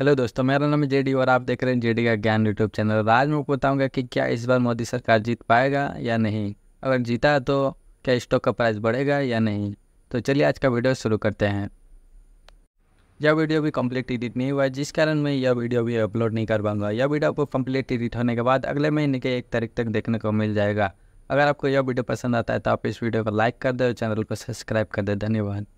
hello दोस्तों मेरा नाम है जेडी और आप देख रहे हैं जेडी का ज्ञान यूट्यूब चैनल आज मैं बताऊंगा कि क्या इस बार मोदी सरकार जीत पाएगा या नहीं अगर जीता तो क्या स्टॉक का प्राइस बढ़ेगा या नहीं तो चलिए आज का वीडियो शुरू करते हैं यह वीडियो भी कम्प्लीट एडिट नहीं हुआ है जिस कारण मैं यह वीडियो भी अपलोड नहीं कर पाऊंगा यह वीडियो आपको कम्प्लीट एडिट होने के बाद अगले महीने के एक तारीख तक देखने को मिल जाएगा अगर आपको यह वीडियो पसंद आता है तो आप इस वीडियो को लाइक कर दें और चैनल को सब्सक्राइब कर दें धन्यवाद